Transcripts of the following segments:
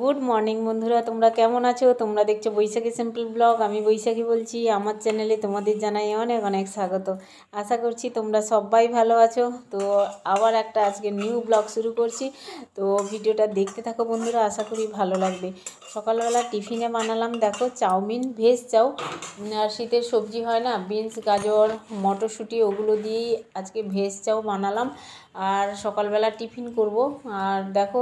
good morning বন্ধুরা তোমরা কেমন আছো তোমরা দেখছো বৈশাখী সিম্পল ব্লগ আমি বৈশাখী বলছি আমার চ্যানেলে তোমাদের জানাই অনেক অনেক স্বাগত আশা করছি তোমরা সবাই ভালো আছো তো আবার একটা আজকে নিউ ব্লগ শুরু করছি তো ভিডিওটা দেখতে থাকো বন্ধুরা আশা করি ভালো লাগবে সকালবেলা টিফিনে বানালাম দেখো চাউমিন ভেজ চাউ আর শীতের সবজি হয় না বিনস গাজর মটরশুঁটি ওগুলো দিয়েই আজকে ভেজ চাউ বানালাম আর সকালবেলা টিফিন করব আর দেখো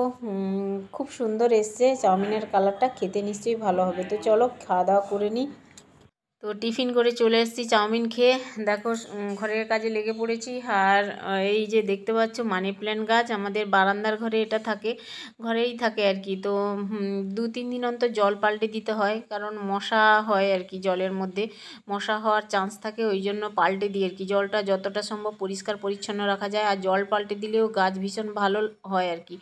খুব সুন্দর এসে এসছে চাউমিনের কালারটা খেতে নিশ্চয়ই ভালো হবে তো চলো খাওয়া দাওয়া করে নিই তো টিফিন করে চলে এসেছি চাউমিন খেয়ে দেখো ঘরের কাজে লেগে পড়েছি আর এই যে দেখতে পাচ্ছ মানি প্ল্যান্ট গাছ আমাদের বারান্দার ঘরে এটা থাকে ঘরেই থাকে আর কি তো দু তিন দিন অন্তর জল পাল্টে দিতে হয় কারণ মশা হয় আর কি জলের মধ্যে মশা হওয়ার চান্স থাকে ওই জন্য পাল্টে দিই আর কি জলটা যতটা সম্ভব পরিষ্কার পরিচ্ছন্ন রাখা যায় আর জল পাল্টে দিলেও গাছ ভীষণ ভালো হয় আর কি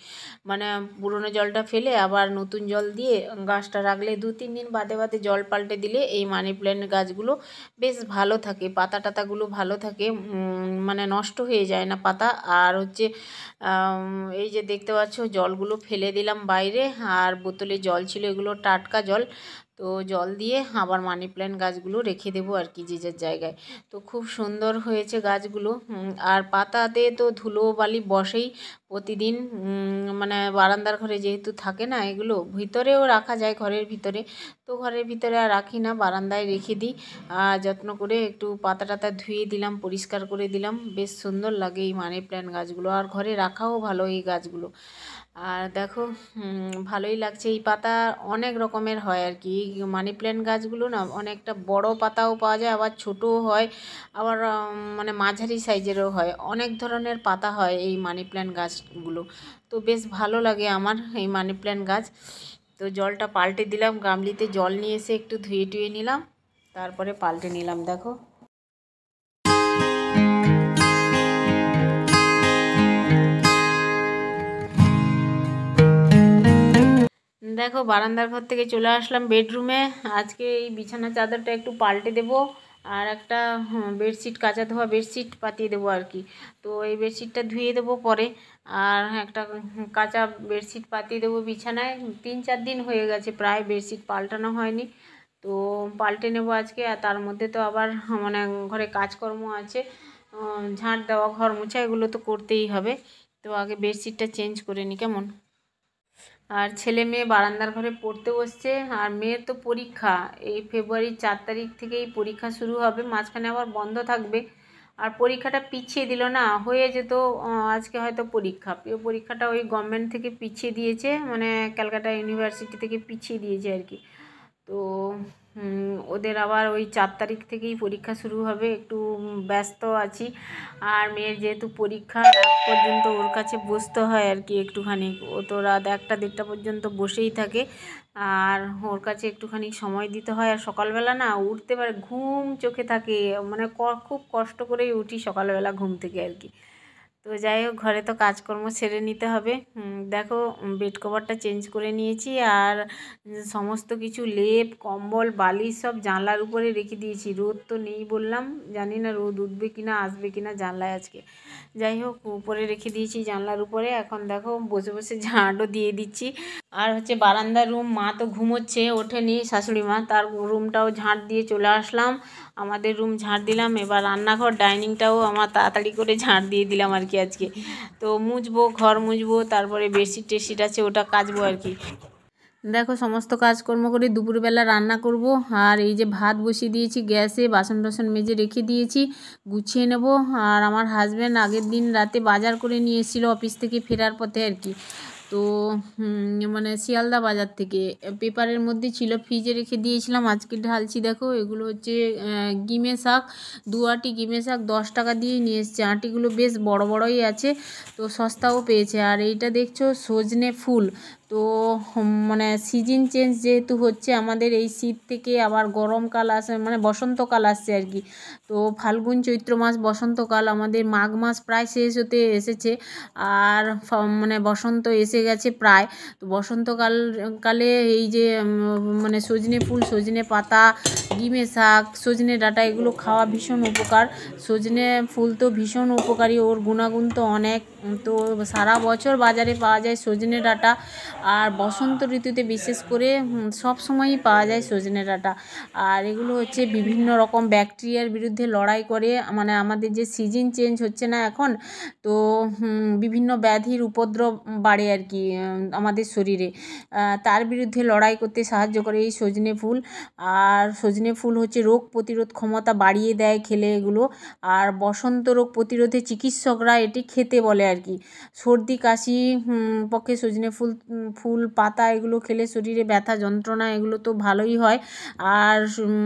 মানে পুরনো জলটা ফেলে আবার নতুন জল দিয়ে গাছটা রাখলে দু তিন দিন বাদে বাদে জল পাল্টে দিলে এই মানি প্ল্যান্ট গাছগুলো বেশ ভালো থাকে পাতা টাতাগুলো ভালো থাকে মানে নষ্ট হয়ে যায় না পাতা আর হচ্ছে এই যে দেখতে পাচ্ছ জলগুলো ফেলে দিলাম বাইরে আর বোতলে জল ছিল এগুলো টাটকা জল তো জল দিয়ে আবার মানি প্ল্যান্ট গাছগুলো রেখে দেবো আর কি যে যার জায়গায় তো খুব সুন্দর হয়েছে গাছগুলো আর পাতাতে তো ধুলো বালি বসেই প্রতিদিন মানে বারান্দার ঘরে যেহেতু থাকে না এগুলো ভিতরেও রাখা যায় ঘরের ভিতরে তো ঘরের ভিতরে আর রাখি না বারান্দায় রেখে দিই আর যত্ন করে একটু পাতা টাতা ধুয়ে দিলাম পরিষ্কার করে দিলাম বেশ সুন্দর লাগে এই মানি প্ল্যান্ট গাছগুলো আর ঘরে রাখাও ভালো এই গাছগুলো আর দেখো ভালোই লাগছে এই পাতা অনেক রকমের হয় আর কি মানি প্ল্যান্ট গাছগুলো না অনেকটা বড় পাতাও পাওয়া যায় আবার ছোটও হয় আবার মানে মাঝারি সাইজেরও হয় অনেক ধরনের পাতা হয় এই মানি প্ল্যান্ট গাছগুলো তো বেশ ভালো লাগে আমার এই মানি প্ল্যান্ট গাছ তো জলটা পাল্টে দিলাম গামলিতে জল নিয়ে এসে একটু ধুয়ে টুয়ে নিলাম তারপরে পাল্টে নিলাম দেখো দেখো বারান্দার ঘর থেকে চলে আসলাম বেডরুমে আজকে এই বিছানা চাদরটা একটু পাল্টে দেবো আর একটা বেডশিট কাঁচা ধোয়া বেডশিট পাতিয়ে দেবো আর কি তো এই বেডশিটটা ধুয়ে দেবো পরে আর একটা কাঁচা বেডশিট পাতিয়ে দেবো বিছানায় তিন চার দিন হয়ে গেছে প্রায় বেডশিট পাল্টানো হয়নি তো পাল্টে নেবো আজকে আর তার মধ্যে তো আবার মানে ঘরে কাজকর্ম আছে ঝাঁট দেওয়া ঘর মোছা এগুলো তো করতেই হবে তো আগে বেডশিটটা চেঞ্জ করে নি কেমন আর ছেলে মেয়ে বারান্দার ঘরে পড়তে বসছে আর মেয়ের তো পরীক্ষা এই ফেব্রুয়ারির চার তারিখ থেকেই পরীক্ষা শুরু হবে মাঝখানে আবার বন্ধ থাকবে আর পরীক্ষাটা পিছিয়ে দিল না হয়ে যেত আজকে হয়তো পরীক্ষা পরীক্ষাটা ওই গভর্নমেন্ট থেকে পিছিয়ে দিয়েছে মানে ক্যালকাটা ইউনিভার্সিটি থেকে পিছিয়ে দিয়েছে আর কি তো ওদের আবার ওই চার তারিখ থেকেই পরীক্ষা শুরু হবে একটু ব্যস্ত আছি আর মেয়ের যেহেতু পরীক্ষা রাত পর্যন্ত ওর কাছে বসতে হয় আর কি একটুখানি ও তো রাত একটা দেড়টা পর্যন্ত বসেই থাকে আর ওর কাছে একটুখানি সময় দিতে হয় আর সকালবেলা না উঠতে পারে ঘুম চোখে থাকে মানে খুব কষ্ট করেই উঠি সকালবেলা ঘুম থেকে আর কি তো যাই হোক ঘরে তো কাজকর্ম সেরে নিতে হবে দেখো বেড কভারটা চেঞ্জ করে নিয়েছি আর সমস্ত কিছু লেপ কম্বল বালিশ সব জানলার উপরে রেখে দিয়েছি রোদ তো নেই বললাম জানি না রোদ উঠবে কি না আসবে কি না জানলায় আজকে যাই হোক উপরে রেখে দিয়েছি জানলার উপরে এখন দেখো বসে বসে ঝাঁটও দিয়ে দিচ্ছি আর হচ্ছে বারান্দার রুম মা তো ঘুমোচ্ছে ওঠেনি শাশুড়ি মা তার রুমটাও ঝাঁট দিয়ে চলে আসলাম আমাদের রুম ঝাড় দিলাম এবার রান্নাঘর ডাইনিংটাও আমার তাড়াতাড়ি করে ঝাড় দিয়ে দিলাম আর কি আজকে তো মুছবো ঘর মুছবো তারপরে বেডশিট টেডশিট আছে ওটা কাচবো আর কি দেখো সমস্ত কাজকর্ম করে দুপুরবেলা রান্না করব আর এই যে ভাত বসিয়ে দিয়েছি গ্যাসে বাসন টাসন মেজে রেখে দিয়েছি গুছিয়ে নেব আর আমার হাজব্যান্ড আগের দিন রাতে বাজার করে নিয়ে এসেছিলো অফিস থেকে ফেরার পথে আর কি তো মানে শিয়ালদা বাজার থেকে পেপারের মধ্যে ছিল ফ্রিজে রেখে দিয়েছিলাম আজকে ঢালছি দেখো এগুলো হচ্ছে গিমে শাক দু আটি গিমে শাক দশ টাকা দিয়ে নিয়ে এসছে আটিগুলো বেশ বড় বড়ই আছে তো সস্তাও পেয়েছে আর এইটা দেখছো সজনে ফুল তো মানে সিজন চেঞ্জ যেহেতু হচ্ছে আমাদের এই শীত থেকে আবার গরমকাল আসে মানে বসন্তকাল আসছে আর কি তো ফাল্গুন চৈত্র মাস বসন্তকাল আমাদের মাঘ মাস প্রায় শেষ হতে এসেছে আর মানে বসন্ত এসে গেছে প্রায় তো বসন্তকাল কালে এই যে মানে সজনে ফুল সজনে পাতা ডিমের শাক সজনে ডাটা এগুলো খাওয়া ভীষণ উপকার সজনে ফুল তো ভীষণ উপকারী ওর গুণাগুণ তো অনেক তো সারা বছর বাজারে পাওয়া যায় সজনে ডাটা আর বসন্ত ঋতুতে বিশেষ করে সব সময়ই পাওয়া যায় সজনে ডাটা আর এগুলো হচ্ছে বিভিন্ন রকম ব্যাকটেরিয়ার বিরুদ্ধে লড়াই করে মানে আমাদের যে সিজন চেঞ্জ হচ্ছে না এখন তো বিভিন্ন ব্যাধির উপদ্রব বাড়ে আর কি আমাদের শরীরে তার বিরুদ্ধে লড়াই করতে সাহায্য করে এই সজনে ফুল আর সজনে সজনে ফুল হচ্ছে রোগ প্রতিরোধ ক্ষমতা বাড়িয়ে দেয় খেলে এগুলো আর বসন্ত রোগ প্রতিরোধে চিকিৎসকরা এটি খেতে বলে আর কি সর্দি কাশি পক্ষে সজনে ফুল ফুল পাতা এগুলো খেলে শরীরে ব্যথা যন্ত্রণা এগুলো তো ভালোই হয় আর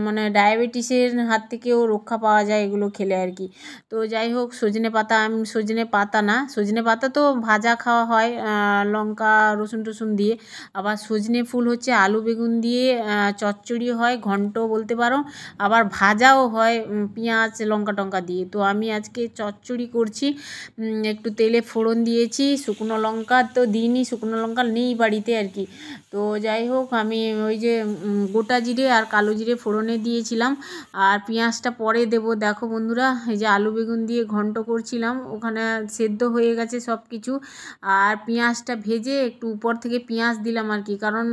মানে ডায়াবেটিসের হাত থেকেও রক্ষা পাওয়া যায় এগুলো খেলে আর কি তো যাই হোক সজনে পাতা আমি সজনে পাতা না সজনে পাতা তো ভাজা খাওয়া হয় লঙ্কা রসুন টসুন দিয়ে আবার সজনে ফুল হচ্ছে আলু বেগুন দিয়ে চচ্চড়ি হয় ঘন্ট বলতে বলতে পারো আবার ভাজাও হয় পেঁয়াজ লঙ্কা টঙ্কা দিয়ে তো আমি আজকে চচ্চড়ি করছি একটু তেলে ফোড়ন দিয়েছি শুকনো লঙ্কা তো দিইনি শুকনো লঙ্কা নেই বাড়িতে আর কি তো যাই হোক আমি ওই যে গোটা জিরে আর কালো জিরে ফোড়নে দিয়েছিলাম আর পেঁয়াজটা পরে দেব দেখো বন্ধুরা এই যে আলু বেগুন দিয়ে ঘন্ট করছিলাম ওখানে সেদ্ধ হয়ে গেছে সব কিছু আর পেঁয়াজটা ভেজে একটু উপর থেকে পেঁয়াজ দিলাম আর কি কারণ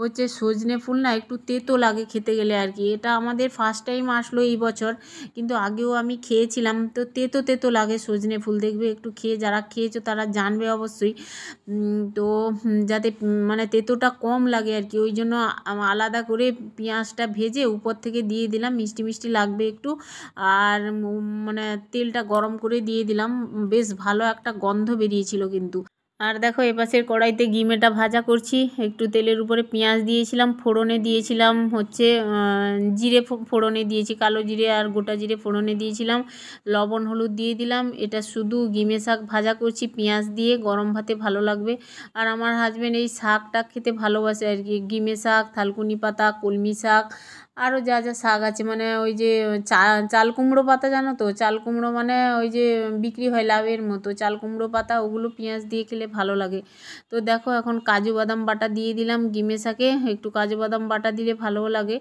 হচ্ছে সজনে ফুল না একটু তেতো লাগে খেতে গেলে আর কি এটা আমাদের ফার্স্ট টাইম আসলো এই বছর কিন্তু আগেও আমি খেয়েছিলাম তো তেতো তেতো লাগে সজনে ফুল দেখবে একটু খেয়ে যারা খেয়েছো তারা জানবে অবশ্যই তো যাতে মানে তেতোটা কম লাগে আর কি ওই জন্য আলাদা করে পেঁয়াজটা ভেজে উপর থেকে দিয়ে দিলাম মিষ্টি মিষ্টি লাগবে একটু আর মানে তেলটা গরম করে দিয়ে দিলাম বেশ ভালো একটা গন্ধ বেরিয়েছিল কিন্তু আর দেখো এপাশের কড়াইতে গিমেটা ভাজা করছি একটু তেলের উপরে পেঁয়াজ দিয়েছিলাম ফোড়নে দিয়েছিলাম হচ্ছে জিরে ফোড়নে দিয়েছি কালো জিরে আর গোটা জিরে ফোড়নে দিয়েছিলাম লবণ হলুদ দিয়ে দিলাম এটা শুধু গিমে শাক ভাজা করছি পেঁয়াজ দিয়ে গরম ভাতে ভালো লাগবে আর আমার হাজব্যান্ড এই শাকটা খেতে ভালোবাসে আর কি গিমে শাক থালকুনি পাতা কলমি শাক আরও যা যা শাক আছে মানে ওই যে চা চাল কুমড়ো পাতা জানো তো চাল কুমড়ো মানে ওই যে বিক্রি হয় লাভের মতো চাল কুমড়ো পাতা ওগুলো পেঁয়াজ দিয়ে খেলে ভালো লাগে তো দেখো এখন কাজু বাদাম বাটা দিয়ে দিলাম গিমে শাকে একটু কাজু বাদাম বাটা দিলে ভালোও লাগে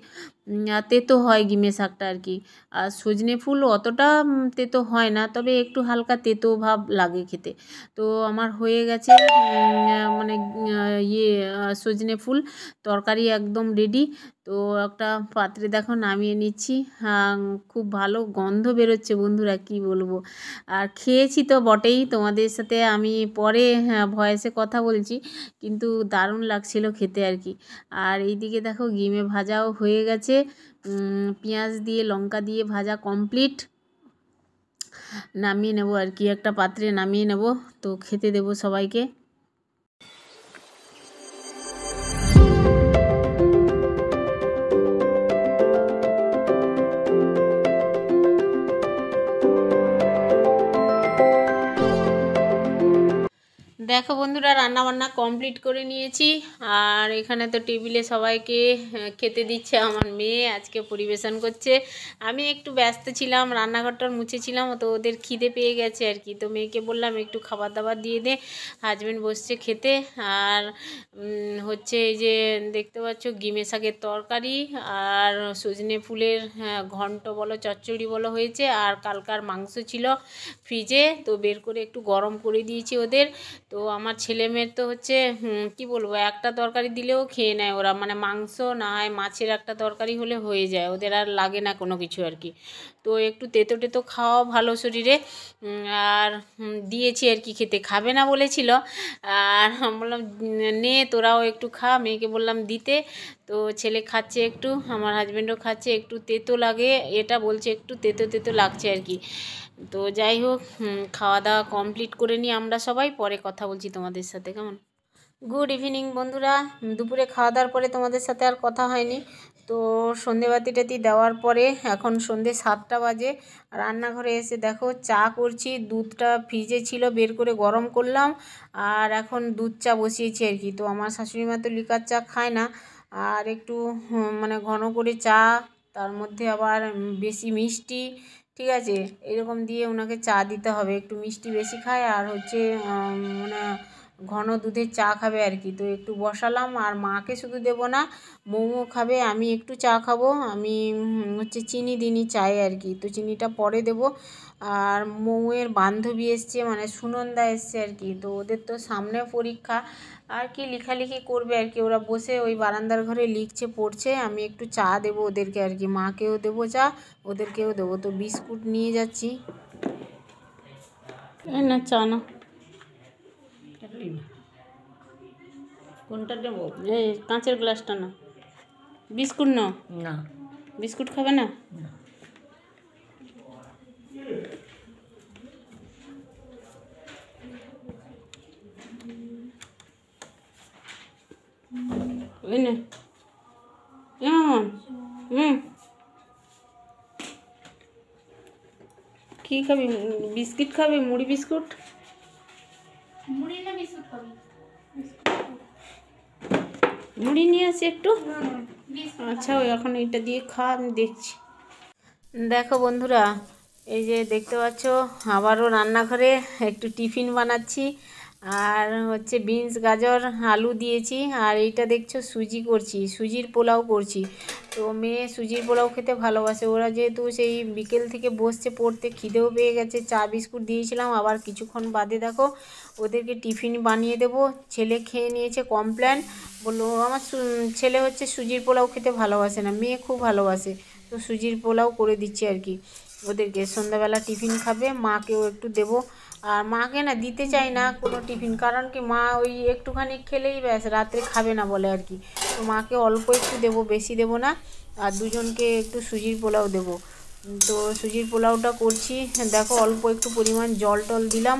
তেতো হয় গিমে শাকটা আর কি আর সজনে ফুল অতটা তেতো হয় না তবে একটু হালকা তেতো ভাব লাগে খেতে তো আমার হয়ে গেছে মানে ইয়ে সজনে ফুল তরকারি একদম রেডি তো একটা পাত্রে দেখো নামিয়ে নিচ্ছি খুব ভালো গন্ধ বেরোচ্ছে বন্ধুরা কি বলবো আর খেয়েছি তো বটেই তোমাদের সাথে আমি পরে হ্যাঁ, ভয়েসে কথা বলছি কিন্তু দারুণ লাগছিল খেতে আর কি আর এইদিকে দেখো গিমে ভাজাও হয়ে গেছে হচ্ছে পেঁয়াজ দিয়ে লঙ্কা দিয়ে ভাজা কমপ্লিট নামিয়ে নেব আর কি একটা পাত্রে নামিয়ে নেব তো খেতে দেব সবাইকে দেখো বন্ধুরা রান্না বান্না কমপ্লিট করে নিয়েছি আর এখানে তো টেবিলে সবাইকে খেতে দিচ্ছে আমার মেয়ে আজকে পরিবেশন করছে আমি একটু ব্যস্ত ছিলাম রান্নাঘরটার মুছেছিলাম তো ওদের খিদে পেয়ে গেছে আর কি তো মেয়েকে বললাম একটু খাবার দাবার দিয়ে দে হাজব্যান্ড বসছে খেতে আর হচ্ছে এই যে দেখতে পাচ্ছ গিমে শাকের তরকারি আর সজনে ফুলের হ্যাঁ, ঘন্ট বলো চচ্চড়ি বলো হয়েছে আর কালকার মাংস ছিল ফ্রিজে তো বের করে একটু গরম করে দিয়েছি ওদের তো তো আমার ছেলে মেয়ের তো হচ্ছে কি বলবো একটা তরকারি দিলেও খেয়ে নেয় ওরা মানে মাংস না হয় মাছের একটা তরকারি হলে হয়ে যায় ওদের আর লাগে না কোনো কিছু আর কি তো একটু তেতো টেতো খাওয়া ভালো শরীরে আর দিয়েছি আর কি খেতে খাবে না বলেছিল আর বললাম নে তোরাও একটু খা মেয়েকে বললাম দিতে তো ছেলে খাচ্ছে একটু আমার হাজব্যান্ডও খাচ্ছে একটু তেতো লাগে এটা বলছে একটু তেতো তেতো লাগছে আর কি তো যাই হোক খাওয়া দাওয়া কমপ্লিট করে নিই আমরা সবাই পরে কথা বলছি তোমাদের সাথে কেমন গুড ইভিনিং বন্ধুরা দুপুরে খাওয়া দাওয়ার পরে তোমাদের সাথে আর কথা হয়নি তো সন্ধেবাতি টাতি দেওয়ার পরে এখন সন্ধে সাতটা বাজে রান্নাঘরে এসে দেখো চা করছি দুধটা ফ্রিজে ছিল বের করে গরম করলাম আর এখন দুধ চা বসিয়েছি আর কি তো আমার শাশুড়ি মা তো লিকার চা খায় না আর একটু মানে ঘন করে চা তার মধ্যে আবার বেশি মিষ্টি ঠিক আছে এরকম দিয়ে ওনাকে চা দিতে হবে একটু মিষ্টি বেশি খায় আর হচ্ছে মানে ঘন দুধের চা খাবে আর কি তো একটু বসালাম আর মাকে শুধু দেব না মোমো খাবে আমি একটু চা খাবো আমি হচ্ছে চিনি দিনই চাই আর কি তো চিনিটা পরে দেব আর মৌয়ের বান্ধবী এসছে মানে সুনন্দা এসছে আর কি তো ওদের তো সামনে পরীক্ষা আর কি লেখালেখি করবে আর কি ওরা বসে ওই বারান্দার ঘরে লিখছে পড়ছে আমি একটু চা দেবো ওদেরকে আর কি মাকেও দেবো চা ওদেরকেও দেবো তো বিস্কুট নিয়ে যাচ্ছি না চা না কোনটা দেবো এই কাঁচের গ্লাসটা না বিস্কুট না না বিস্কুট খাবে না ওই না হুম কী খাবি বিস্কিট খাবি মুড়ি বিস্কুট মুড়ি নিয়ে আসি একটু আচ্ছা ওই এখন এটা দিয়ে খা আমি দেখছি দেখো বন্ধুরা এই যে দেখতে পাচ্ছ আবারও রান্নাঘরে একটু টিফিন বানাচ্ছি আর হচ্ছে বিনস গাজর আলু দিয়েছি আর এইটা দেখছো সুজি করছি সুজির পোলাও করছি তো মেয়ে সুজির পোলাও খেতে ভালোবাসে ওরা যেহেতু সেই বিকেল থেকে বসছে পড়তে খিদেও পেয়ে গেছে চা বিস্কুট দিয়েছিলাম আবার কিছুক্ষণ বাদে দেখো ওদেরকে টিফিন বানিয়ে দেব ছেলে খেয়ে নিয়েছে কমপ্ল্যান বললো আমার ছেলে হচ্ছে সুজির পোলাও খেতে ভালোবাসে না মেয়ে খুব ভালোবাসে তো সুজির পোলাও করে দিচ্ছি আর কি ওদেরকে সন্ধ্যাবেলা টিফিন খাবে মাকেও একটু দেবো আর মাকে না দিতে চাই না কোনো টিফিন কারণ কি মা ওই একটুখানি খেলেই ব্যাস রাত্রে খাবে না বলে আর কি তো মাকে অল্প একটু দেবো বেশি দেবো না আর দুজনকে একটু সুজির পোলাও দেবো তো সুজির পোলাওটা করছি দেখো অল্প একটু পরিমাণ জল টল দিলাম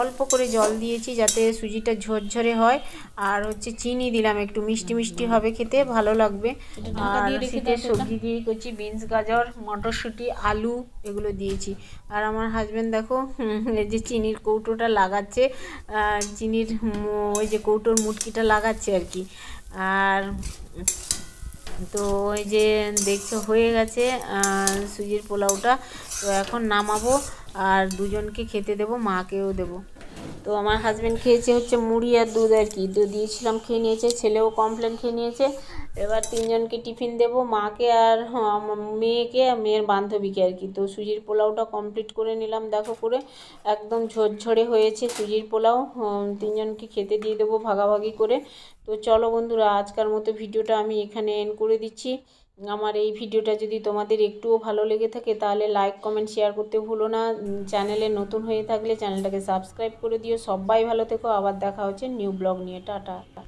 অল্প করে জল দিয়েছি যাতে সুজিটা ঝরঝরে হয় আর হচ্ছে চিনি দিলাম একটু মিষ্টি মিষ্টি হবে খেতে ভালো লাগবে আর সবজি দিয়ে করছি বিনস গাজর মটরশুঁটি আলু এগুলো দিয়েছি আর আমার হাজব্যান্ড দেখো যে চিনির কৌটোটা লাগাচ্ছে চিনির ওই যে কৌটোর মুটকিটা লাগাচ্ছে আর কি আর তো ওই যে দেখছো হয়ে গেছে সুজির পোলাওটা তো এখন নামাবো আর দুজনকে খেতে দেবো মাকেও দেবো তো আমার হাজব্যান্ড খেয়েছে হচ্ছে মুড়ি আর দুধ আর কি দুধ দিয়েছিলাম খেয়ে নিয়েছে ছেলেও কমপ্লেন খেয়ে নিয়েছে এবার তিনজনকে টিফিন দেব মাকে আর হ্যাঁ, মেয়েকে মেয়ের বান্ধবীকে আর কি তো সুজির পোলাওটা কমপ্লিট করে নিলাম দেখো করে একদম ঝরঝরে হয়েছে সুজির পোলাও তিনজনকে খেতে দিয়ে দেবো ভাগাভাগি করে তো চলো বন্ধুরা আজকার মতো ভিডিওটা আমি এখানে এন্ড করে দিচ্ছি আমার এই ভিডিওটা যদি তোমাদের একটুও ভালো লেগে থাকে তাহলে লাইক কমেন্ট শেয়ার করতে ভুলো না চ্যানেলে নতুন হয়ে থাকলে চ্যানেলটাকে সাবস্ক্রাইব করে দিও সবাই ভালো থেকো আবার দেখা হচ্ছে নিউ ব্লগ নিয়ে টাটা